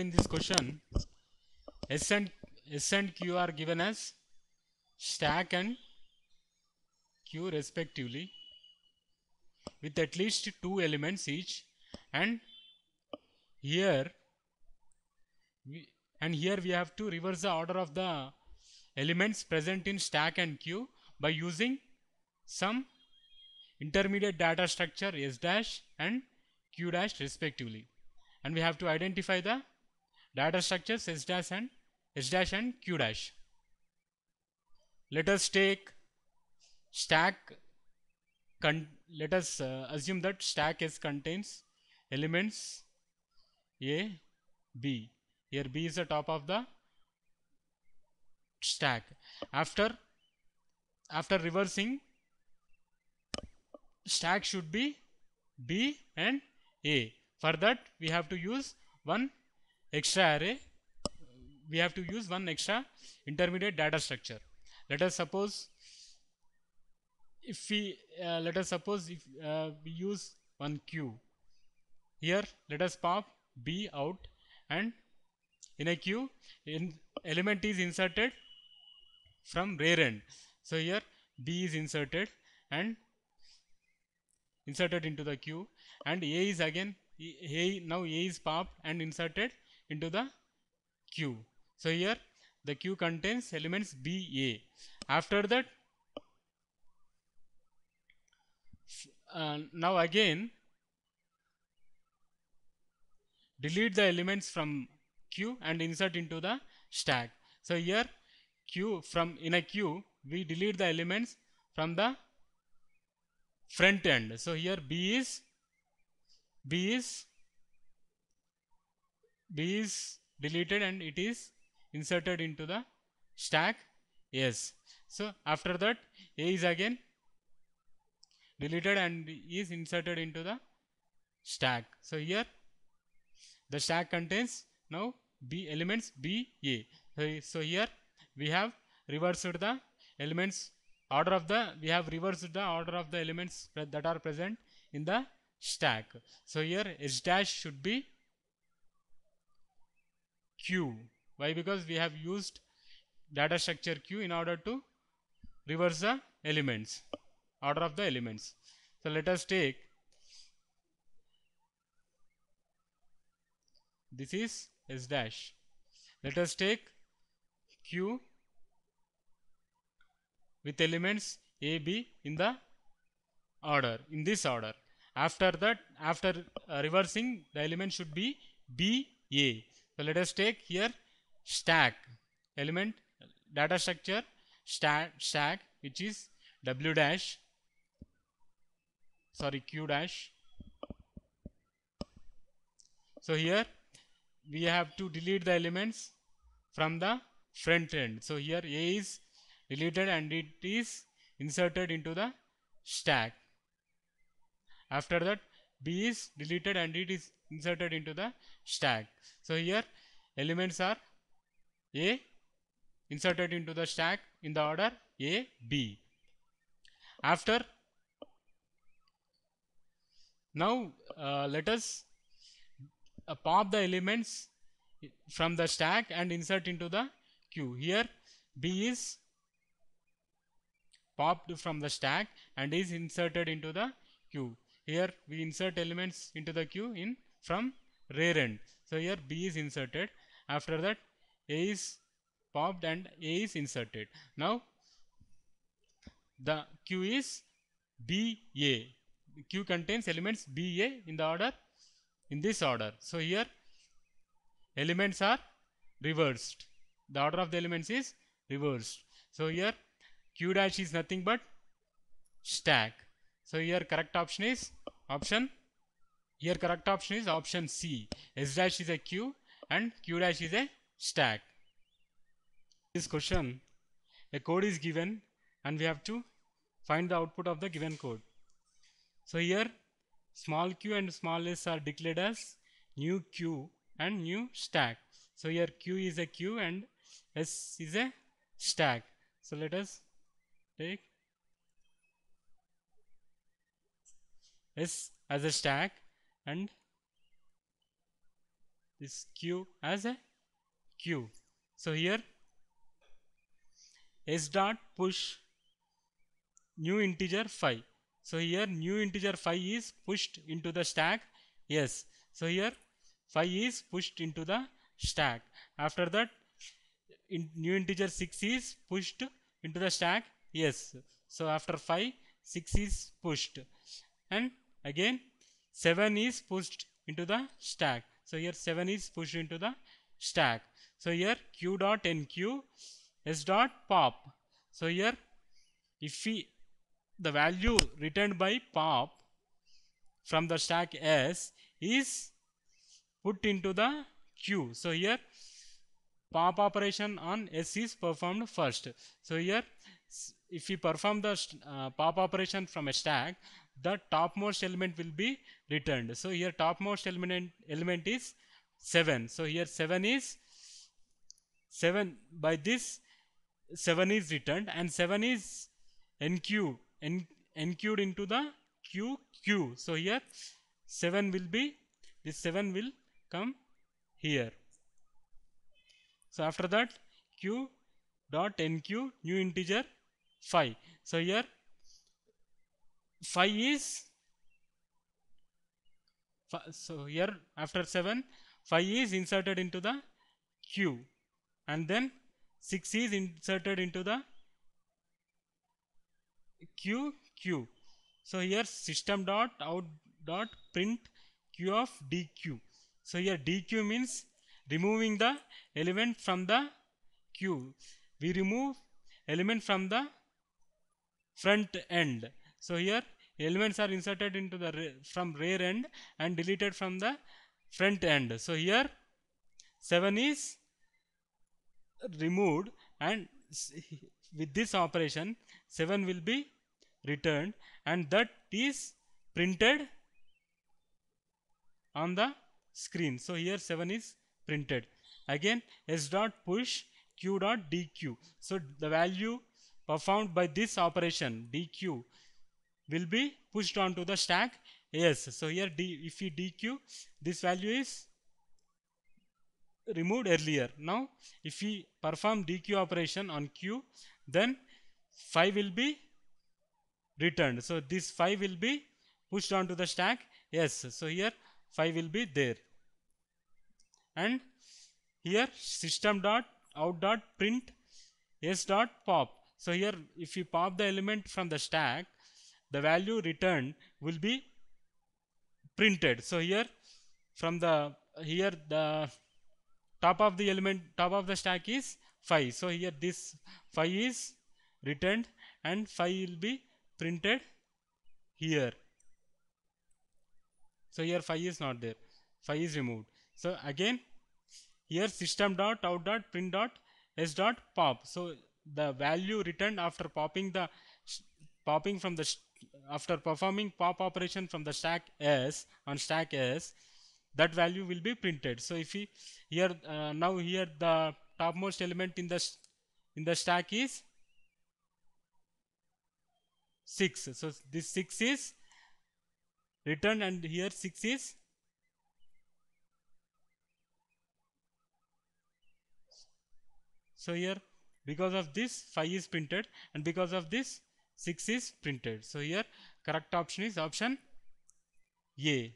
in this question, S and, S and Q are given as stack and Q respectively with at least two elements each and here we, and here we have to reverse the order of the elements present in stack and queue by using some intermediate data structure s dash and q dash respectively and we have to identify the data structures S dash and S dash and Q dash. Let us take stack. let us uh, assume that stack S contains elements A, B. Here B is the top of the stack. After after reversing, stack should be B and A. For that, we have to use one extra array we have to use one extra intermediate data structure let us suppose if we uh, let us suppose if uh, we use one queue here let us pop b out and in a queue in element is inserted from rear end so here b is inserted and inserted into the queue and a is again a now a is popped and inserted into the queue. So, here the queue contains elements B, A. After that, uh, now again delete the elements from queue and insert into the stack. So, here queue from in a queue we delete the elements from the front end. So, here B is B is B is deleted and it is inserted into the stack yes so after that a is again deleted and is inserted into the stack so here the stack contains now b elements b a so, so here we have reversed the elements order of the we have reversed the order of the elements that are present in the stack so here s dash should be Q. Why? Because we have used data structure Q in order to reverse the elements, order of the elements. So let us take this is S dash. Let us take Q with elements A, B in the order, in this order. After that, after uh, reversing, the element should be B, A. So let us take here stack element data structure stack stack which is w dash sorry q dash. So here we have to delete the elements from the front end. So here A is deleted and it is inserted into the stack. After that B is deleted and it is inserted into the stack. So, here elements are A inserted into the stack in the order A, B. After now uh, let us uh, pop the elements from the stack and insert into the queue. Here B is popped from the stack and is inserted into the queue here we insert elements into the queue in from rear end so here b is inserted after that a is popped and a is inserted now the queue is b a queue contains elements b a in the order in this order so here elements are reversed the order of the elements is reversed so here q dash is nothing but stack so here correct option is Option here correct option is option C. S dash is a queue and Q dash is a stack. This question a code is given and we have to find the output of the given code. So here small q and small s are declared as new queue and new stack. So here q is a queue and s is a stack. So let us take S as a stack and this Q as a queue. So here s dot push new integer 5. So here new integer 5 is pushed into the stack. Yes. So here 5 is pushed into the stack. After that in new integer 6 is pushed into the stack. Yes. So after 5 6 is pushed and again 7 is pushed into the stack so here 7 is pushed into the stack so here q dot nq s dot pop so here if we the value returned by pop from the stack s is put into the queue. So here pop operation on S is performed first. So here if we perform the uh, pop operation from a stack, the topmost element will be returned so here topmost element element is 7 so here 7 is 7 by this 7 is returned and 7 is enqueued en, enqueued into the q q so here 7 will be this 7 will come here so after that q dot nq new integer 5 so here phi is so here after 7 phi is inserted into the q and then 6 is inserted into the q q so here system dot out dot print q of dq so here dq means removing the element from the q we remove element from the front end so here elements are inserted into the from rear end and deleted from the front end. So here 7 is removed and with this operation 7 will be returned and that is printed on the screen. So here 7 is printed. Again s dot push q dot dq. So the value performed by this operation dq will be pushed onto the stack yes so here D, if we dq this value is removed earlier now if we perform dq operation on q then 5 will be returned so this 5 will be pushed onto the stack yes so here 5 will be there and here system dot out dot print s dot pop so here if you pop the element from the stack the value returned will be printed so here from the here the top of the element top of the stack is 5 so here this 5 is returned and 5 will be printed here so here 5 is not there 5 is removed so again here system dot out dot print dot s dot pop so the value returned after popping the popping from the after performing pop operation from the stack s on stack s that value will be printed so if we here uh, now here the topmost element in the in the stack is 6 so this 6 is returned and here 6 is so here because of this 5 is printed and because of this 6 is printed. So, here correct option is option A.